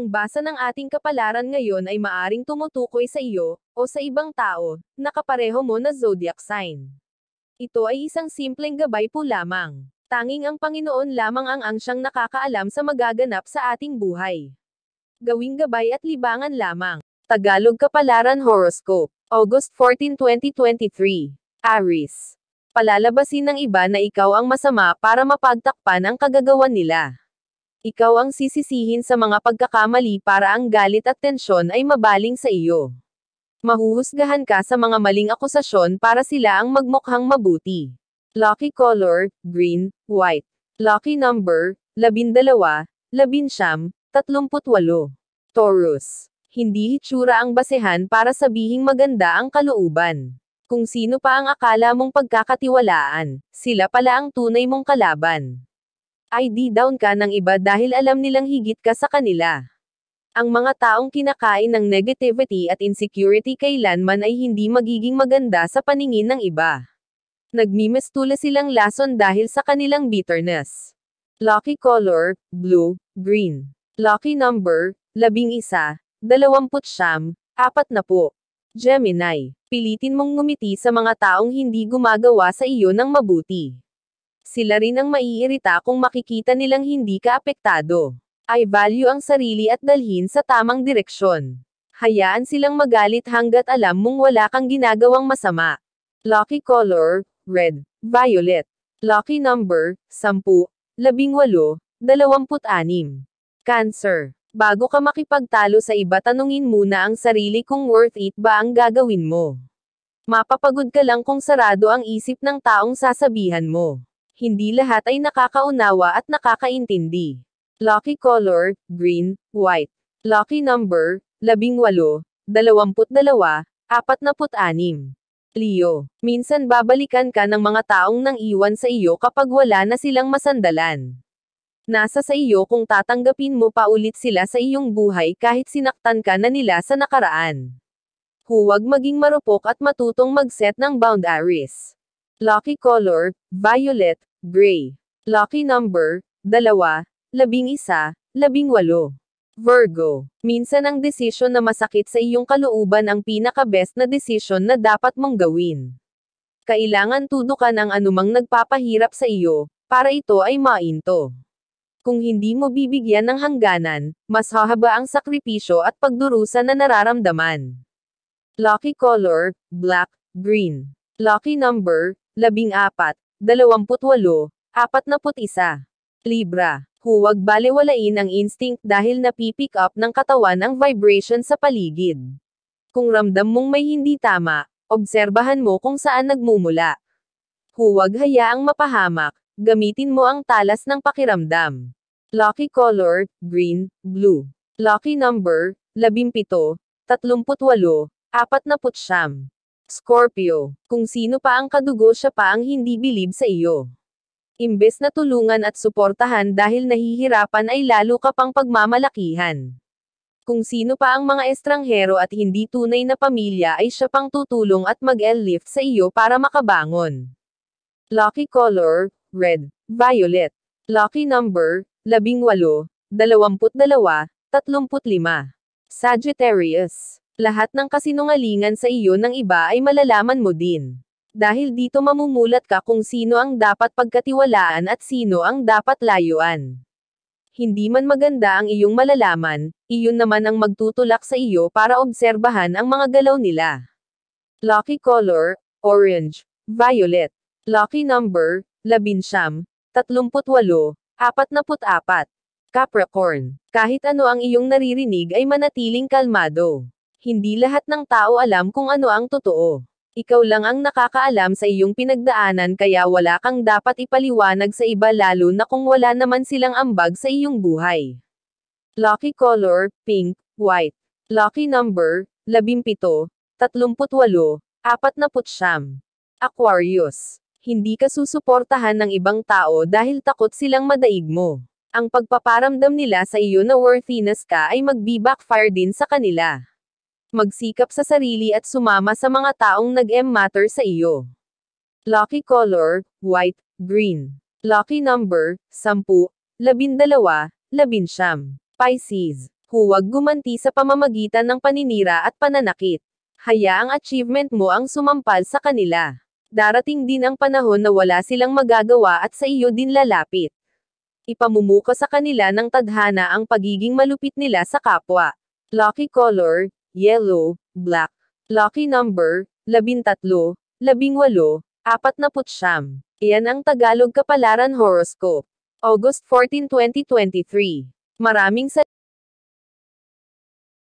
ang basa ng ating kapalaran ngayon ay maaring tumutukoy sa iyo, o sa ibang tao, na kapareho mo na zodiac sign. Ito ay isang simpleng gabay po lamang. Tanging ang Panginoon lamang ang ang siyang nakakaalam sa magaganap sa ating buhay. Gawing gabay at libangan lamang. Tagalog Kapalaran Horoscope. August 14, 2023. Aris. Palalabasin ng iba na ikaw ang masama para mapagtakpan ang kagagawan nila. Ikaw ang sisisihin sa mga pagkakamali para ang galit at tensyon ay mabaling sa iyo. Mahuhusgahan ka sa mga maling akusasyon para sila ang magmukhang mabuti. Lucky color, green, white. Lucky number, labindalawa, labinsyam, tatlumputwalo. Taurus. Hindi hitsura ang basehan para sabihing maganda ang kalooban. Kung sino pa ang akala mong pagkakatiwalaan, sila pala ang tunay mong kalaban. ID down ka ng iba dahil alam nilang higit ka sa kanila. Ang mga taong kinakain ng negativity at insecurity kailanman ay hindi magiging maganda sa paningin ng iba. Nagmimestula silang lason dahil sa kanilang bitterness. Lucky color, blue, green. Lucky number, labing isa, dalawamput siyam, apat na po. Gemini, pilitin mong ngumiti sa mga taong hindi gumagawa sa iyo ng mabuti sila rin ang maiirita kung makikita nilang hindi ka apektado. I value ang sarili at dalhin sa tamang direksyon. Hayaan silang magalit hanggat alam mong wala kang ginagawang masama. Lucky color, red, violet. Lucky number, 10, 18, 26. Cancer. Bago ka makipagtalo sa iba tanungin muna ang sarili kung worth it ba ang gagawin mo. Mapapagod ka lang kung sarado ang isip ng taong sasabihan mo hindi lahat ay nakakaunawa at nakakaintindi. Lucky color, green, white. Lucky number, 18, 22, 46. Leo, minsan babalikan ka ng mga taong nang iwan sa iyo kapag wala na silang masandalan. Nasa sa iyo kung tatanggapin mo pa ulit sila sa iyong buhay kahit sinaktan ka na nila sa nakaraan. Huwag maging marupok at matutong mag-set ng boundaries. Lucky color, violet, Gray. Lucky number, 2, 11, isa, Virgo. Minsan ang desisyon na masakit sa iyong kalooban ang pinaka-best na desisyon na dapat mong gawin. Kailangan tudukan ang anumang nagpapahirap sa iyo, para ito ay mainto. Kung hindi mo bibigyan ng hangganan, mas hahaba ang sakripisyo at pagdurusa na nararamdaman. Lucky color, black, green. Lucky number, labing apat, 28, 41. Libra. Huwag balewalain ang instinct dahil napipick up ng katawan ang vibration sa paligid. Kung ramdam mong may hindi tama, obserbahan mo kung saan nagmumula. Huwag hayaang mapahamak, gamitin mo ang talas ng pakiramdam. Lucky color, green, blue. Lucky number, 17, 38, 49. Scorpio, kung sino pa ang kadugo siya pa ang hindi bilib sa iyo. Imbes na tulungan at suportahan dahil nahihirapan ay lalo ka pang pagmamalakihan. Kung sino pa ang mga estranghero at hindi tunay na pamilya ay siya pang tutulong at mag lift sa iyo para makabangon. Lucky color, red, violet. Lucky number, labing walo, dalawamput dalawa, 35. Sagittarius. Lahat ng kasinungalingan sa iyo ng iba ay malalaman mo din. Dahil dito mamumulat ka kung sino ang dapat pagkatiwalaan at sino ang dapat layuan. Hindi man maganda ang iyong malalaman, iyon naman ang magtutulak sa iyo para obserbahan ang mga galaw nila. Lucky color, orange, violet. Lucky number, labinsyam, tatlumputwalo, apatnaputat-apat. Capricorn, kahit ano ang iyong naririnig ay manatiling kalmado. Hindi lahat ng tao alam kung ano ang totoo. Ikaw lang ang nakakaalam sa iyong pinagdaanan kaya wala kang dapat ipaliwanag sa iba lalo na kung wala naman silang ambag sa iyong buhay. Lucky color, pink, white. Lucky number, 17, 38, 49. Aquarius. Hindi ka susuportahan ng ibang tao dahil takot silang madaig mo. Ang pagpaparamdam nila sa iyo na worthiness ka ay magbi-backfire din sa kanila. Magsikap sa sarili at sumama sa mga taong nag-em-matter sa iyo. Lucky color, white, green. Lucky number, 10, 12, 19. Pisces. Huwag gumanti sa pamamagitan ng paninira at pananakit. Hayaang achievement mo ang sumampal sa kanila. Darating din ang panahon na wala silang magagawa at sa iyo din lalapit. Ipamumuko sa kanila ng tadhana ang pagiging malupit nila sa kapwa. Lucky color, yellow, black. Lucky number, labintatlo, labingwalo, apat na putsyam. Iyan ang Tagalog Kapalaran Horoscope. August 14, 2023. Maraming sa